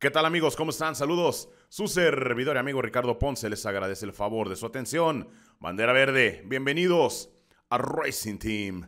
¿Qué tal amigos? ¿Cómo están? Saludos. Su servidor y amigo Ricardo Ponce les agradece el favor de su atención. Bandera Verde, bienvenidos a Racing Team.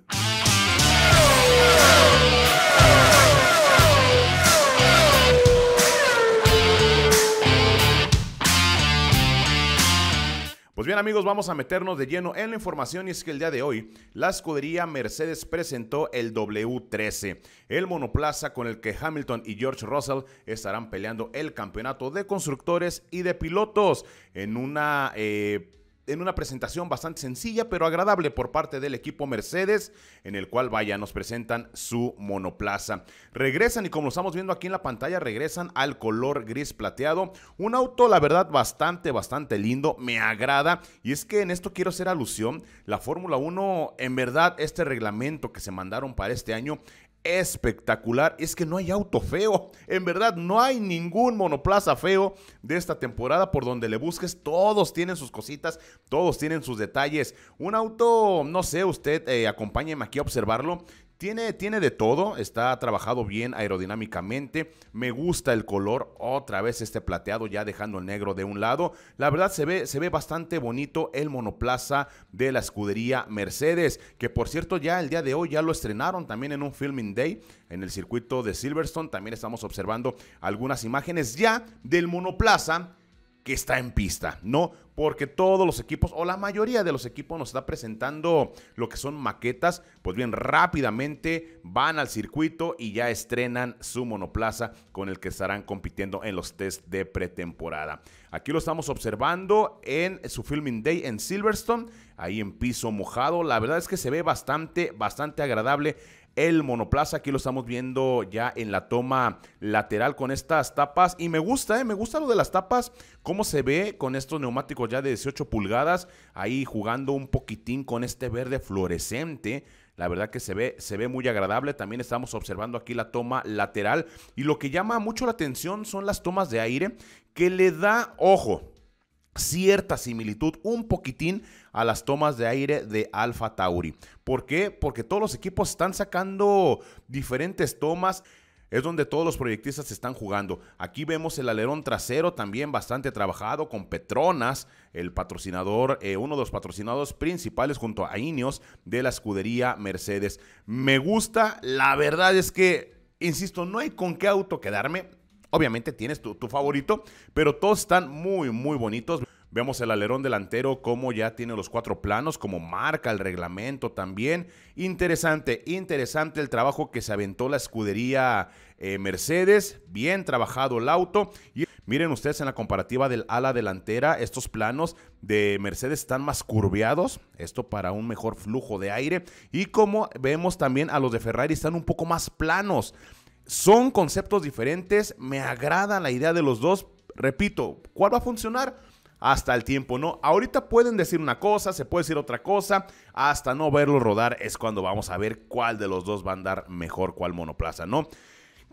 bien amigos, vamos a meternos de lleno en la información y es que el día de hoy la escudería Mercedes presentó el W13, el monoplaza con el que Hamilton y George Russell estarán peleando el campeonato de constructores y de pilotos en una... Eh, en una presentación bastante sencilla pero agradable por parte del equipo Mercedes, en el cual vaya, nos presentan su monoplaza. Regresan y como lo estamos viendo aquí en la pantalla, regresan al color gris plateado. Un auto, la verdad, bastante, bastante lindo, me agrada. Y es que en esto quiero hacer alusión, la Fórmula 1, en verdad, este reglamento que se mandaron para este año espectacular. Es que no hay auto feo. En verdad, no hay ningún monoplaza feo de esta temporada por donde le busques. Todos tienen sus cositas, todos tienen sus detalles. Un auto, no sé, usted eh, acompáñeme aquí a observarlo. Tiene, de todo, está trabajado bien aerodinámicamente. Me gusta el color, otra vez este plateado, ya dejando el negro de un lado. La verdad se ve, se ve bastante bonito el monoplaza de la escudería Mercedes, que por cierto ya el día de hoy ya lo estrenaron también en un filming day en el circuito de Silverstone. También estamos observando algunas imágenes ya del monoplaza que está en pista, ¿no? Porque todos los equipos, o la mayoría de los equipos, nos está presentando lo que son maquetas. Pues bien, rápidamente van al circuito y ya estrenan su monoplaza con el que estarán compitiendo en los test de pretemporada. Aquí lo estamos observando en su filming day en Silverstone, ahí en piso mojado. La verdad es que se ve bastante, bastante agradable el monoplaza. Aquí lo estamos viendo ya en la toma lateral con estas tapas. Y me gusta, ¿eh? me gusta lo de las tapas, cómo se ve con estos neumáticos ya de 18 pulgadas, ahí jugando un poquitín con este verde fluorescente. La verdad que se ve, se ve muy agradable. También estamos observando aquí la toma lateral. Y lo que llama mucho la atención son las tomas de aire que le da, ojo, cierta similitud, un poquitín, a las tomas de aire de Alfa Tauri. ¿Por qué? Porque todos los equipos están sacando diferentes tomas. Es donde todos los proyectistas están jugando. Aquí vemos el alerón trasero también bastante trabajado con Petronas, el patrocinador, eh, uno de los patrocinados principales junto a Ineos de la escudería Mercedes. Me gusta, la verdad es que, insisto, no hay con qué auto quedarme Obviamente tienes tu, favorito, pero todos están muy, muy bonitos. Vemos el alerón delantero, como ya tiene los cuatro planos, como marca el reglamento también. Interesante, interesante el trabajo que se aventó la escudería eh, Mercedes. Bien trabajado el auto. Y miren ustedes en la comparativa del ala delantera, estos planos de Mercedes están más curveados. Esto para un mejor flujo de aire. Y como vemos también a los de Ferrari están un poco más planos. Son conceptos diferentes, me agrada la idea de los dos. Repito, ¿cuál va a funcionar? Hasta el tiempo, ¿no? Ahorita pueden decir una cosa, se puede decir otra cosa, hasta no verlo rodar es cuando vamos a ver cuál de los dos va a andar mejor, cuál monoplaza, ¿no?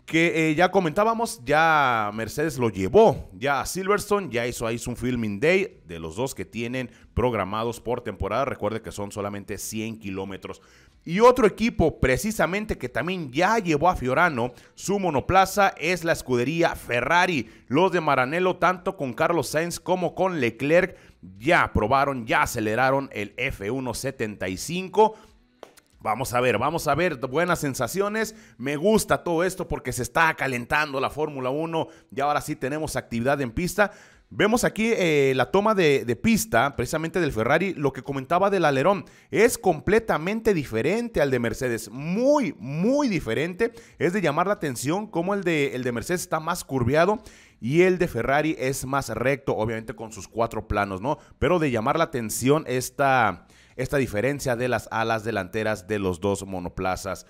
que eh, ya comentábamos, ya Mercedes lo llevó ya a Silverstone, ya hizo ahí un filming day de los dos que tienen programados por temporada. Recuerde que son solamente 100 kilómetros. Y otro equipo precisamente que también ya llevó a Fiorano su monoplaza es la escudería Ferrari. Los de Maranello, tanto con Carlos Sainz como con Leclerc, ya probaron, ya aceleraron el F175 Vamos a ver, vamos a ver, buenas sensaciones. Me gusta todo esto porque se está calentando la Fórmula 1 y ahora sí tenemos actividad en pista. Vemos aquí eh, la toma de, pista, precisamente del Ferrari, lo que comentaba del alerón. Es completamente diferente al de Mercedes, muy, muy diferente. Es de llamar la atención cómo el de, el de Mercedes está más curviado y el de Ferrari es más recto, obviamente con sus cuatro planos, ¿no? Pero de llamar la atención esta esta diferencia de las alas delanteras de los dos monoplazas.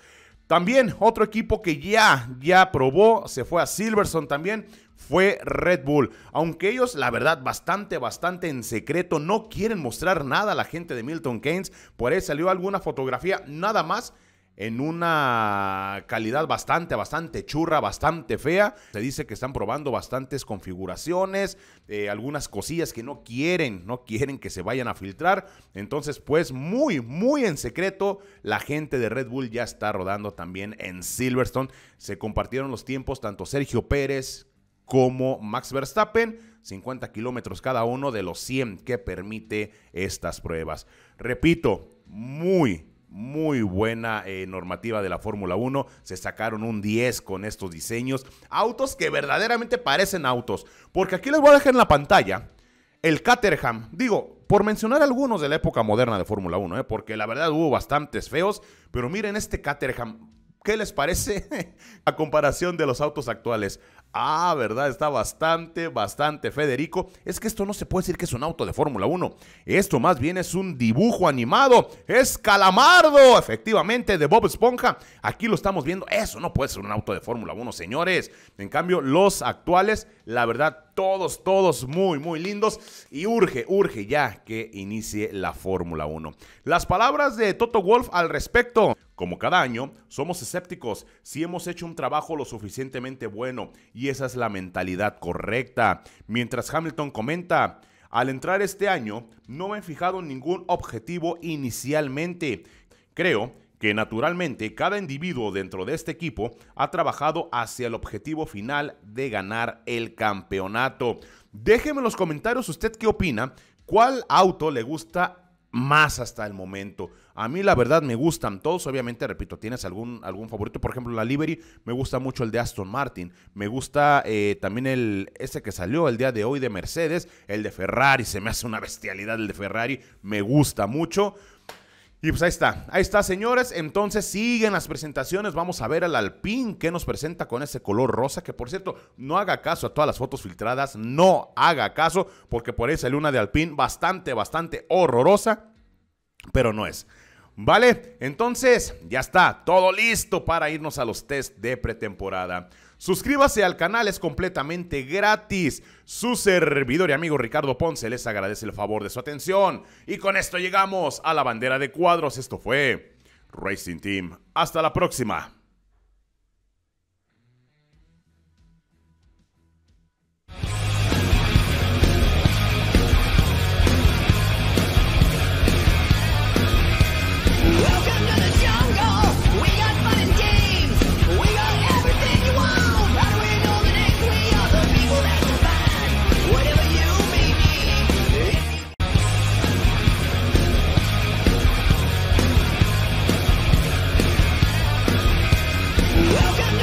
También otro equipo que ya, ya probó, se fue a Silverson también, fue Red Bull. Aunque ellos, la verdad, bastante, bastante en secreto, no quieren mostrar nada a la gente de Milton Keynes. Por ahí salió alguna fotografía, nada más en una calidad bastante, bastante churra, bastante fea. Se dice que están probando bastantes configuraciones, eh, algunas cosillas que no quieren, no quieren que se vayan a filtrar. Entonces, pues muy, muy en secreto, la gente de Red Bull ya está rodando también en Silverstone. Se compartieron los tiempos tanto Sergio Pérez como Max Verstappen, 50 kilómetros cada uno de los 100 que permite estas pruebas. Repito, muy, muy buena eh, normativa de la Fórmula 1. Se sacaron un 10 con estos diseños. Autos que verdaderamente parecen autos. Porque aquí les voy a dejar en la pantalla el Caterham. Digo, por mencionar algunos de la época moderna de Fórmula 1, eh, porque la verdad hubo bastantes feos. Pero miren este Caterham. ¿Qué les parece a comparación de los autos actuales? Ah, ¿verdad? Está bastante, bastante Federico. Es que esto no se puede decir que es un auto de Fórmula 1. Esto más bien es un dibujo animado. Es Calamardo, efectivamente, de Bob Esponja. Aquí lo estamos viendo. Eso no puede ser un auto de Fórmula 1, señores. En cambio, los actuales, la verdad, todos, todos muy, muy lindos. Y urge, urge ya que inicie la Fórmula 1. Las palabras de Toto Wolf al respecto. Como cada año, somos escépticos si hemos hecho un trabajo lo suficientemente bueno y esa es la mentalidad correcta. Mientras Hamilton comenta, al entrar este año no me he fijado en ningún objetivo inicialmente. Creo que naturalmente cada individuo dentro de este equipo ha trabajado hacia el objetivo final de ganar el campeonato. Déjeme en los comentarios usted qué opina, cuál auto le gusta más hasta el momento. A mí la verdad me gustan todos, obviamente, repito, tienes algún, algún favorito, por ejemplo, la Liberty, me gusta mucho el de Aston Martin, me gusta eh, también el ese que salió el día de hoy de Mercedes, el de Ferrari, se me hace una bestialidad el de Ferrari, me gusta mucho. Y pues ahí está, ahí está señores, entonces siguen las presentaciones, vamos a ver al Alpín que nos presenta con ese color rosa, que por cierto, no haga caso a todas las fotos filtradas, no haga caso, porque por ahí salió una de Alpín bastante, bastante horrorosa, pero no es. Vale, entonces ya está, todo listo para irnos a los test de pretemporada. Suscríbase al canal, es completamente gratis. Su servidor y amigo Ricardo Ponce les agradece el favor de su atención. Y con esto llegamos a la bandera de cuadros. Esto fue Racing Team. Hasta la próxima.